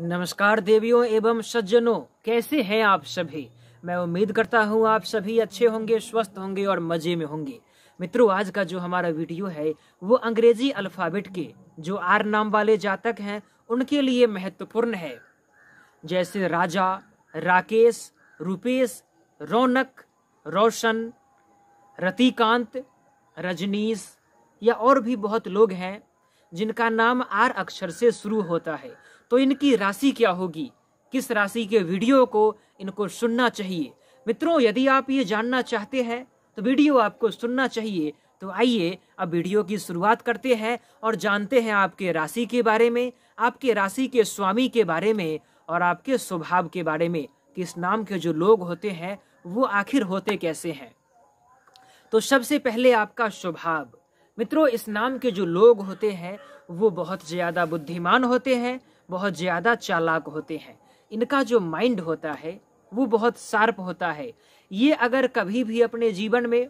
नमस्कार देवियों एवं सज्जनों कैसे हैं आप सभी मैं उम्मीद करता हूं आप सभी अच्छे होंगे स्वस्थ होंगे और मजे में होंगे मित्रों आज का जो हमारा वीडियो है वो अंग्रेजी अल्फाबेट के जो आर नाम वाले जातक हैं उनके लिए महत्वपूर्ण है जैसे राजा राकेश रूपेश रौनक रोशन रतिकांत रजनीश या और भी बहुत लोग हैं जिनका नाम आर अक्षर से शुरू होता है तो इनकी राशि क्या होगी किस राशि के वीडियो को इनको सुनना चाहिए मित्रों यदि आप ये जानना चाहते हैं तो वीडियो आपको सुनना चाहिए तो आइए अब वीडियो की शुरुआत करते हैं और जानते हैं आपके राशि के बारे में आपके राशि के स्वामी के बारे में और आपके स्वभाव के बारे में कि इस नाम के जो लोग होते हैं वो आखिर होते कैसे हैं तो सबसे पहले आपका स्वभाव मित्रों इस नाम के जो लोग होते हैं वो बहुत ज़्यादा बुद्धिमान होते हैं बहुत ज़्यादा चालाक होते हैं इनका जो माइंड होता है वो बहुत शार्प होता है ये अगर कभी भी अपने जीवन में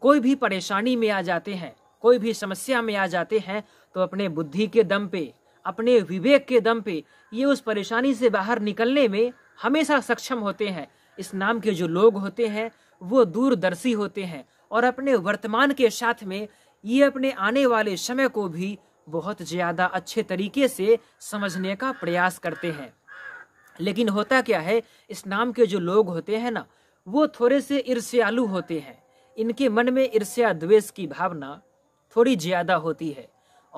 कोई भी परेशानी में आ जाते हैं कोई भी समस्या में आ जाते हैं तो अपने बुद्धि के दम पे अपने विवेक के दम पे ये उस परेशानी से बाहर निकलने में हमेशा सक्षम होते हैं इस नाम के जो लोग होते हैं वो दूरदर्शी होते हैं और अपने वर्तमान के साथ में ये अपने आने वाले समय को भी बहुत ज़्यादा अच्छे तरीके से समझने का प्रयास करते हैं लेकिन होता क्या है इस नाम के जो लोग होते हैं ना वो थोड़े से ईर्ष्यालु होते हैं इनके मन में ईर्ष्या द्वेष की भावना थोड़ी ज़्यादा होती है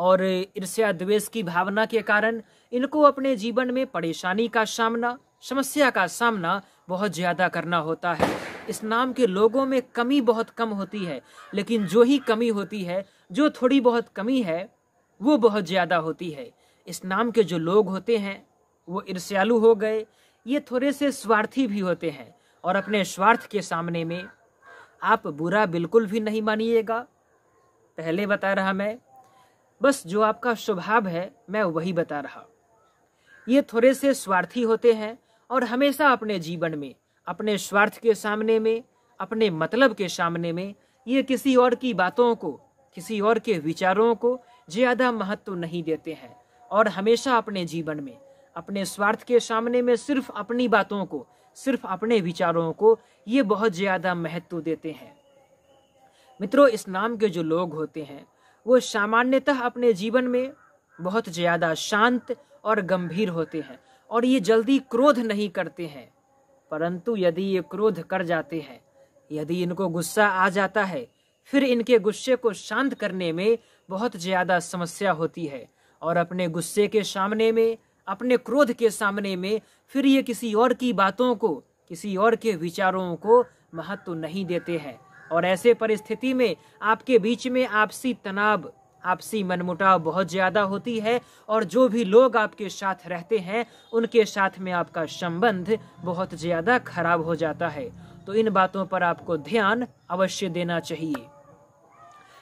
और ईर्ष्या द्वेष की भावना के कारण इनको अपने जीवन में परेशानी का सामना समस्या का सामना बहुत ज़्यादा करना होता है इस्लाम के लोगों में कमी बहुत कम होती है लेकिन जो ही कमी होती है जो थोड़ी बहुत कमी है वो बहुत ज़्यादा होती है इस्लाम के जो लोग होते हैं वो ईर्ष्यालु हो गए ये थोड़े से स्वार्थी भी होते हैं और अपने स्वार्थ के सामने में आप बुरा बिल्कुल भी नहीं मानिएगा पहले बता रहा मैं बस जो आपका स्वभाव है मैं वही बता रहा ये थोड़े से स्वार्थी होते हैं और हमेशा अपने जीवन में अपने स्वार्थ के सामने में अपने मतलब के सामने में ये किसी और की बातों को किसी और के विचारों को ज़्यादा महत्व नहीं देते हैं और हमेशा अपने जीवन में अपने स्वार्थ के सामने में सिर्फ अपनी बातों को सिर्फ अपने विचारों को ये बहुत ज़्यादा महत्व देते हैं मित्रों इस नाम के जो लोग होते हैं वो सामान्यतः अपने जीवन में बहुत ज़्यादा शांत और गंभीर होते हैं और ये जल्दी क्रोध नहीं करते हैं परंतु यदि ये क्रोध कर जाते हैं यदि इनको गुस्सा आ जाता है फिर इनके गुस्से को शांत करने में बहुत ज़्यादा समस्या होती है और अपने गुस्से के सामने में अपने क्रोध के सामने में फिर ये किसी और की बातों को किसी और के विचारों को महत्व नहीं देते हैं और ऐसे परिस्थिति में आपके बीच में आपसी तनाव आपसी मनमुटाव बहुत ज़्यादा होती है और जो भी लोग आपके साथ रहते हैं उनके साथ में आपका संबंध बहुत ज़्यादा खराब हो जाता है तो इन बातों पर आपको ध्यान अवश्य देना चाहिए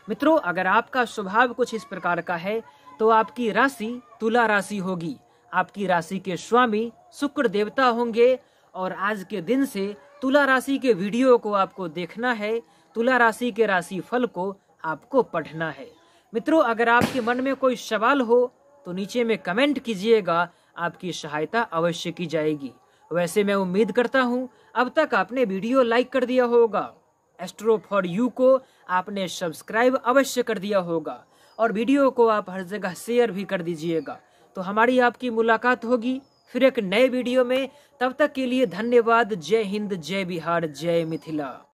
मित्रों अगर आपका स्वभाव कुछ इस प्रकार का है तो आपकी राशि तुला राशि होगी आपकी राशि के स्वामी शुक्र देवता होंगे और आज के दिन से तुला राशि के वीडियो को आपको देखना है तुला राशि के राशि फल को आपको पढ़ना है मित्रों अगर आपके मन में कोई सवाल हो तो नीचे में कमेंट कीजिएगा आपकी सहायता अवश्य की जाएगी वैसे मैं उम्मीद करता हूँ अब तक आपने वीडियो लाइक कर दिया होगा एस्ट्रो फॉर यू को आपने सब्सक्राइब अवश्य कर दिया होगा और वीडियो को आप हर जगह शेयर भी कर दीजिएगा तो हमारी आपकी मुलाकात होगी फिर एक नए वीडियो में तब तक के लिए धन्यवाद जय हिंद जय बिहार जय मिथिला